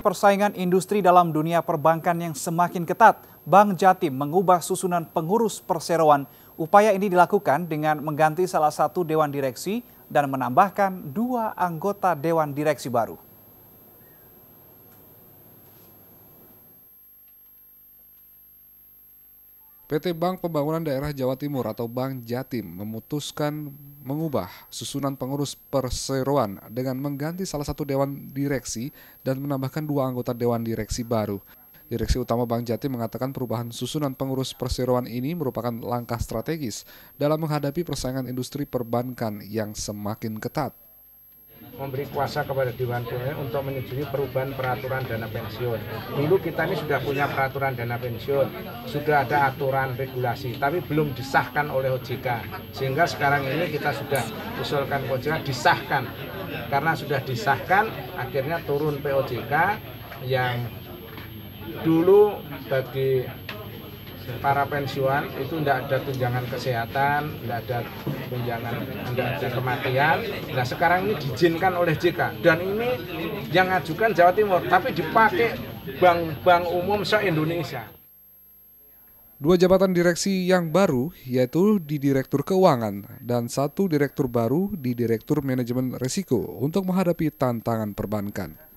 Persaingan industri dalam dunia perbankan yang semakin ketat, Bank Jatim mengubah susunan pengurus perseroan. Upaya ini dilakukan dengan mengganti salah satu dewan direksi dan menambahkan dua anggota dewan direksi baru. PT Bank Pembangunan Daerah Jawa Timur atau Bank Jatim memutuskan mengubah susunan pengurus perseroan dengan mengganti salah satu dewan direksi dan menambahkan dua anggota dewan direksi baru. Direksi Utama Bank Jati mengatakan perubahan susunan pengurus perseroan ini merupakan langkah strategis dalam menghadapi persaingan industri perbankan yang semakin ketat memberi kuasa kepada Dewan Pimpinan untuk menyetujui perubahan peraturan dana pensiun. Dulu kita ini sudah punya peraturan dana pensiun, sudah ada aturan regulasi, tapi belum disahkan oleh OJK. Sehingga sekarang ini kita sudah usulkan OJK disahkan. Karena sudah disahkan, akhirnya turun POJK yang dulu bagi para pensiun itu tidak ada tunjangan kesehatan, tidak ada tunjangan, tidak ada kematian. Nah sekarang ini diizinkan oleh JK dan ini yang ngajukan Jawa Timur, tapi dipakai bank-bank umum se Indonesia. Dua jabatan direksi yang baru yaitu di Direktur Keuangan dan satu direktur baru di Direktur Manajemen Risiko untuk menghadapi tantangan perbankan.